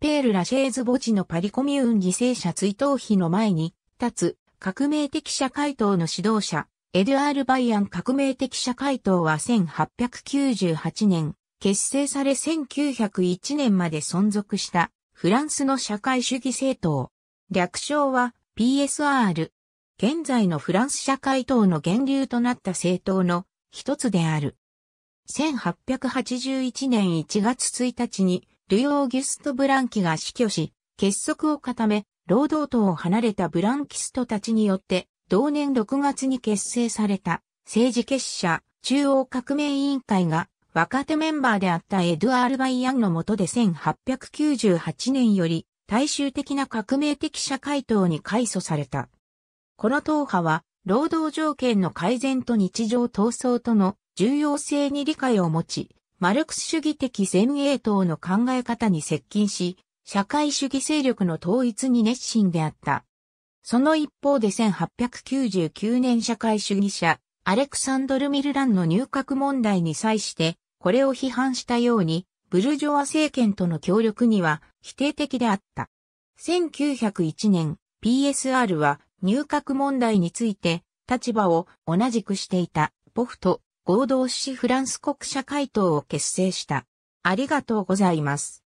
ペール・ラシェーズ墓地のパリコミューン犠牲者追悼碑の前に立つ革命的社会党の指導者、エドゥアール・バイアン革命的社会党は1898年、結成され1901年まで存続したフランスの社会主義政党。略称は PSR。現在のフランス社会党の源流となった政党の一つである。1881年1月1日にルイ・オーギュスト・ブランキが死去し、結束を固め、労働党を離れたブランキストたちによって、同年6月に結成された政治結社中央革命委員会が若手メンバーであったエドゥアール・バイアンの下で1898年より大衆的な革命的社会党に改組された。この党派は労働条件の改善と日常闘争との重要性に理解を持ち、マルクス主義的前衛党の考え方に接近し、社会主義勢力の統一に熱心であった。その一方で1899年社会主義者、アレクサンドル・ミルランの入閣問題に際して、これを批判したように、ブルジョア政権との協力には否定的であった。1901年、PSR は入閣問題について立場を同じくしていたポフト合同しフランス国社会党を結成した。ありがとうございます。